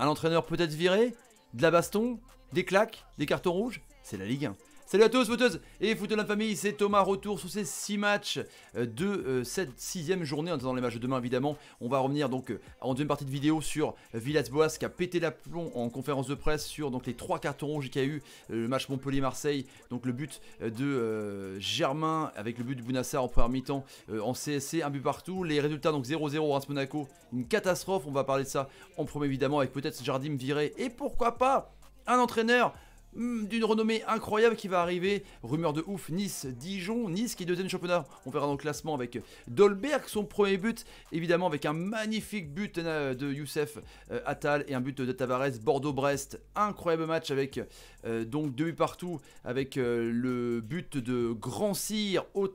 Un entraîneur peut-être viré, de la baston, des claques, des cartons rouges, c'est la Ligue 1. Salut à tous, footeuses et foot de la famille, c'est Thomas, retour sur ces 6 matchs euh, de euh, cette sixième journée, en attendant les matchs de demain évidemment. On va revenir donc euh, en deuxième partie de vidéo sur Villas-Boas qui a pété plomb en conférence de presse sur donc, les trois cartons rouges qu'il y a eu, le match Montpellier-Marseille, donc le but de Germain avec le but de Bounassar en première mi-temps en CSC, un but partout. Les résultats donc 0-0 Reims-Monaco, une catastrophe, on va parler de ça en premier évidemment avec peut-être Jardim viré et pourquoi pas un entraîneur Hmm, d'une renommée incroyable qui va arriver. Rumeur de ouf, Nice-Dijon. Nice qui est deuxième championnat. On verra dans le classement avec Dolberg, son premier but, évidemment avec un magnifique but de Youssef euh, Attal et un but de Tavares. Bordeaux-Brest, incroyable match avec euh, donc deux buts partout, avec euh, le but de Grand Cyr aux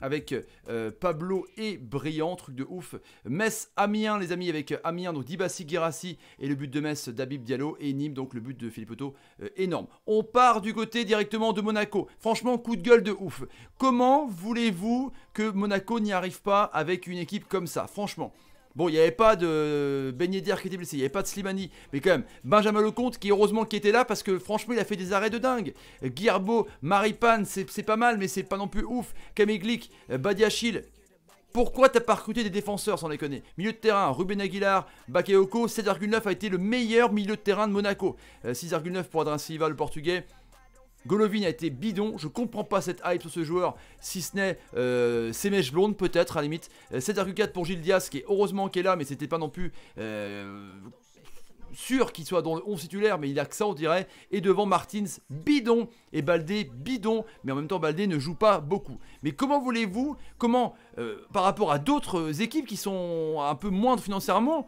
avec euh, Pablo et Briand, truc de ouf. Metz, Amiens, les amis, avec euh, Amiens, donc Dibassi, guerassi et le but de Metz d'Abib Diallo et Nîmes, donc le but de Philippe Otto, euh, énorme. On part du côté directement de Monaco. Franchement, coup de gueule de ouf. Comment voulez-vous que Monaco n'y arrive pas avec une équipe comme ça Franchement, Bon, il n'y avait pas de Ben qui était blessé, il n'y avait pas de Slimani. Mais quand même, Benjamin Lecomte qui, heureusement, qui était là parce que franchement, il a fait des arrêts de dingue. Guillermo, Maripane, c'est pas mal, mais c'est pas non plus ouf. Kameglik, Badiachil. Pourquoi t'as pas recruté des défenseurs sans déconner Milieu de terrain, Ruben Aguilar, Bakayoko, 7,9 a été le meilleur milieu de terrain de Monaco. 6,9 euh, pour Adrien Silva, le portugais. Golovin a été bidon, je comprends pas cette hype sur ce joueur, si ce n'est euh, ses mèches blondes peut-être à la limite. 7,4 euh, pour Gilles Diaz qui est heureusement qui est là mais c'était pas non plus euh, sûr qu'il soit dans le 11 titulaire, mais il a que ça, on dirait. Et devant Martins, bidon. Et Baldé, bidon. Mais en même temps, Baldé ne joue pas beaucoup. Mais comment voulez-vous, comment, euh, par rapport à d'autres équipes qui sont un peu moindres financièrement,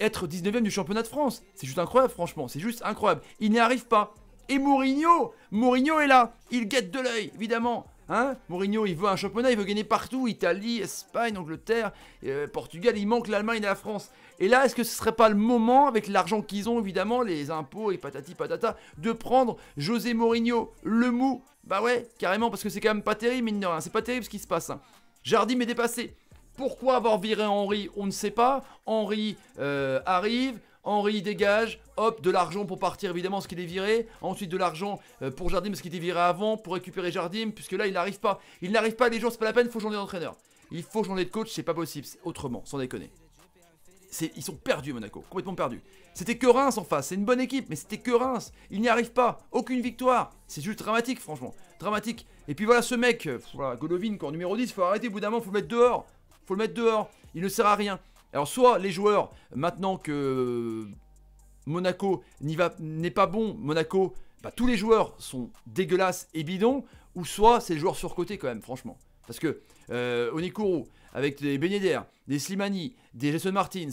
être 19ème du championnat de France C'est juste incroyable, franchement. C'est juste incroyable. Il n'y arrive pas. Et Mourinho Mourinho est là Il guette de l'œil, évidemment Hein Mourinho, il veut un championnat, il veut gagner partout, Italie, Espagne, Angleterre, euh, Portugal, il manque l'Allemagne et la France. Et là, est-ce que ce ne serait pas le moment, avec l'argent qu'ils ont, évidemment, les impôts et patati patata, de prendre José Mourinho, le mou Bah ouais, carrément, parce que c'est quand même pas terrible, mine rien, c'est pas terrible ce qui se passe. Hein. Jardim est dépassé. Pourquoi avoir viré Henri On ne sait pas. Henri euh, arrive, Henri dégage, hop, de l'argent pour partir évidemment ce qu'il est viré, ensuite de l'argent euh, pour Jardim parce qu'il était viré avant, pour récupérer Jardim, puisque là il n'arrive pas. Il n'arrive pas les gens, c'est pas la peine, il faut changer d'entraîneur. Il faut changer de coach, c'est pas possible, autrement, sans déconner. Ils sont perdus Monaco, complètement perdus. C'était que Reims en face, c'est une bonne équipe, mais c'était que Reims. il n'y arrive pas, aucune victoire. C'est juste dramatique franchement, dramatique. Et puis voilà ce mec, euh, voilà, Golovin, quand numéro 10, faut arrêter au bout faut le mettre dehors. Faut le mettre dehors, il ne sert à rien. Alors soit les joueurs, maintenant que Monaco n'est pas bon, Monaco, bah, tous les joueurs sont dégueulasses et bidons, ou soit c'est les joueurs surcotés quand même, franchement. Parce que euh, Onikuru, avec des Beneder, des Slimani, des Jason Martins,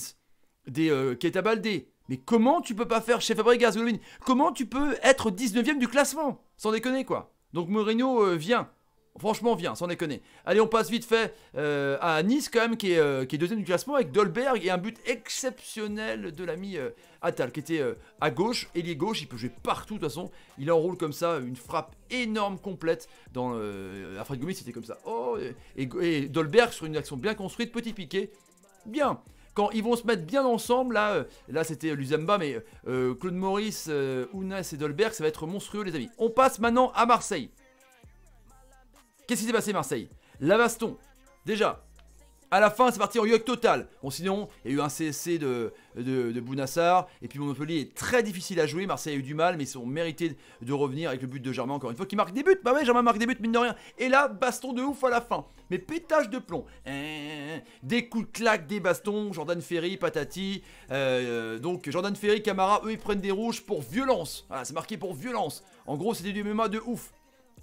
des euh, Balde, mais comment tu peux pas faire chez Fabregas, Comment tu peux être 19ème du classement Sans déconner, quoi. Donc Moreno euh, vient. Franchement, viens, sans déconner. Allez, on passe vite fait euh, à Nice, quand même, euh, qui est, deuxième du classement, avec Dolberg et un but exceptionnel de l'ami euh, Atal, qui était à gauche, ailier gauche. Il peut jouer partout, de toute façon. Il enroule comme ça, une frappe énorme, complète. Dans de Gomis, c'était comme ça. Oh, et, Dolberg, sur une action bien construite, petit piqué. Bien quand ils vont se mettre bien ensemble, là, là c'était Luzemba, mais Claude Maurice, Ounas et Dolberg, ça va être monstrueux les amis. On passe maintenant à Marseille. Qu'est-ce qui s'est passé Marseille La baston. Déjà, à la fin, c'est parti en yoke total. Bon, sinon, il y a eu un CSC de, de, Bounassar. Et puis Monopoly est très difficile à jouer. Marseille a eu du mal, mais ils ont mérité de revenir avec le but de Germain, encore une fois, qui marque des buts. Bah ouais, Germain marque des buts, mine de rien. Et là, baston de ouf à la fin. Mais pétage de plomb. Eh, eh, eh. des coups de claque, des bastons. Jordan Ferry, Patati. Euh, euh, donc, Jordan Ferry, Camara, eux, ils prennent des rouges pour violence. Voilà, c'est marqué pour violence. En gros, c'était du MMA de ouf.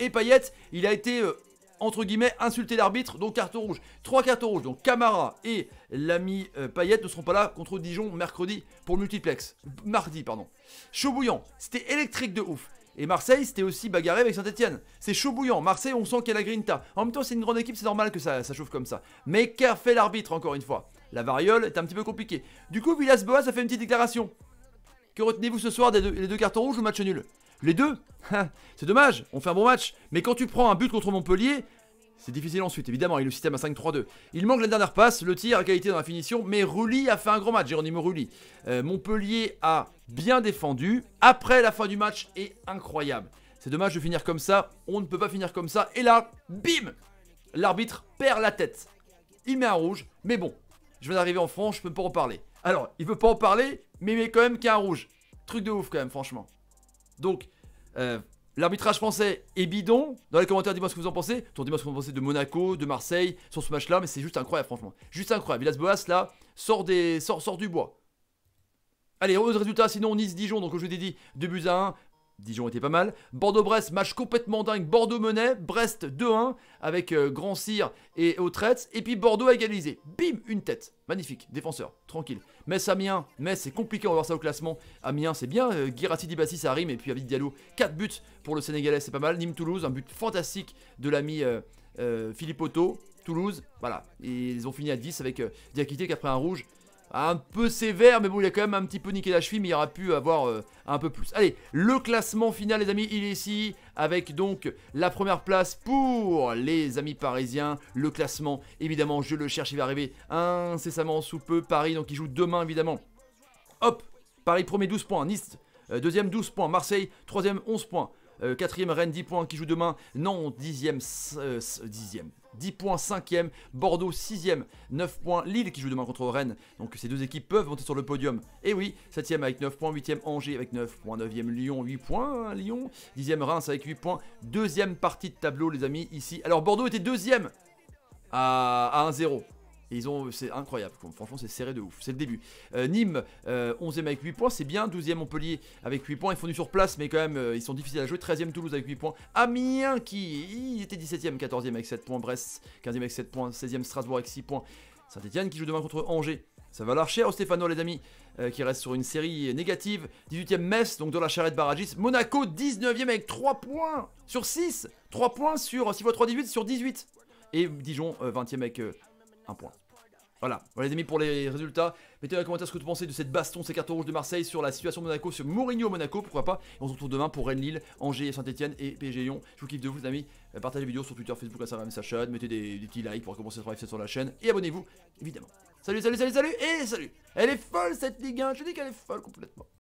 Et Payette, il a été euh, entre guillemets, insulter l'arbitre, donc carton rouge. Trois cartons rouges, donc Camara et l'ami euh, Payette ne seront pas là contre Dijon mercredi pour le multiplex. Mardi, pardon. Chaud bouillant, c'était électrique de ouf. Et Marseille, c'était aussi bagarré avec Saint-Etienne. C'est chaud bouillant. Marseille, on sent qu'elle a grinta. En même temps, c'est une grande équipe, c'est normal que ça, chauffe comme ça. Mais qu'a fait l'arbitre, encore une fois La variole est un petit peu compliquée. Du coup, Villas-Boas a fait une petite déclaration. Que retenez-vous ce soir des deux, les deux cartons rouges ou match nul les deux hein, C'est dommage, on fait un bon match, mais quand tu prends un but contre Montpellier, c'est difficile ensuite, évidemment, et le système à 5-3-2. Il manque la dernière passe, le tir à qualité dans la finition, mais Rulli a fait un grand match, Jérôme Rulli. Euh, Montpellier a bien défendu, après la fin du match est incroyable. C'est dommage de finir comme ça, on ne peut pas finir comme ça, et là, bim L'arbitre perd la tête. Il met un rouge, mais bon, je viens d'arriver en France, je peux pas en parler. Alors, il veut pas en parler, mais il met quand même qu'un rouge. Truc de ouf quand même, franchement. Donc, euh, l'arbitrage français est bidon. Dans les commentaires, dites-moi ce que vous en pensez. dis dites-moi ce que vous en pensez de Monaco, de Marseille, sur ce match-là, mais c'est juste incroyable, franchement. Juste incroyable. Villas-Boas, là, sort, des... sort, sort du bois. Allez, autre résultat, sinon Nice-Dijon, donc je vous ai dit 2 buts à 1. Dijon était pas mal. Bordeaux-Brest, match complètement dingue. Bordeaux menait, Brest 2-1 avec euh, Grand Cyr et Autretz, Et puis Bordeaux a égalisé. Bim, une tête. Magnifique, défenseur, tranquille. Metz, Amiens, Metz, c'est compliqué, on va voir ça au classement. Amiens, c'est bien. Euh, Dibassi, ça rime. Et puis Avid Diallo, 4 buts pour le Sénégalais, c'est pas mal. Nîmes-Toulouse, un but fantastique de l'ami euh, euh, Philippe Otto. Toulouse, voilà. ils ont fini à 10 avec Diakité qui a pris un rouge un peu sévère, mais bon, il a quand même un petit peu niqué la cheville, mais il aura pu avoir euh, un peu plus. Allez, le classement final, les amis, il est ici, avec donc la première place pour les amis parisiens. Le classement, évidemment, je le cherche, il va arriver incessamment sous peu. Paris, donc il joue demain, évidemment. Hop, Paris premier 12 points, Nice euh, deuxième 12 points, Marseille troisième 11 points, 4 euh, quatrième Rennes, 10 points qui joue demain. Non, dixième, 10 euh, euh, dixième. 10 points 5e, Bordeaux 6e, 9 points, Lille qui joue demain contre Rennes. Donc ces deux équipes peuvent monter sur le podium. Et oui, 7e avec 9 points, 8e Angers avec 9 points, 9e Lyon 8 points, hein, Lyon, 10e Reims avec 8 points. Deuxième partie de tableau les amis ici. Alors Bordeaux était deuxième à, à 1-0. Et ont, c'est incroyable, franchement c'est serré de ouf, c'est le début. Euh, Nîmes, 11 euh, e avec 8 points, c'est bien, 12ème Montpellier avec 8 points, ils font du sur place, mais quand même euh, ils sont difficiles à jouer, 13 e Toulouse avec 8 points, Amiens qui était 17 e 14 e avec 7 points, Brest 15ème avec 7 points, 16ème Strasbourg avec 6 points, Saint-Etienne qui joue demain contre Angers. Ça va leur cher Stéphano les amis, qui reste sur une série négative. 18 e Metz, donc dans la charrette Barragis. Monaco 19 e avec 3 points sur 6. 3 points sur 6 fois 3, 18 sur 18. Et Dijon 20ème avec un point. Voilà, voilà les amis pour les résultats. Mettez dans les commentaires ce que vous pensez de cette baston, ces cartons rouges de Marseille sur la situation de Monaco, sur Mourinho Monaco, pourquoi pas. on se retrouve demain pour Rennes Lille, Angers, Saint-Etienne et PSG Lyon. Je vous kiffe de vous les amis. Euh, partagez la vidéo sur Twitter, Facebook, Instagram, sa Mettez des, petits likes pour commencer à travailler sur la chaîne. Et abonnez-vous, évidemment. Salut, salut, salut, salut et salut Elle est folle cette Ligue je dis qu'elle est folle complètement.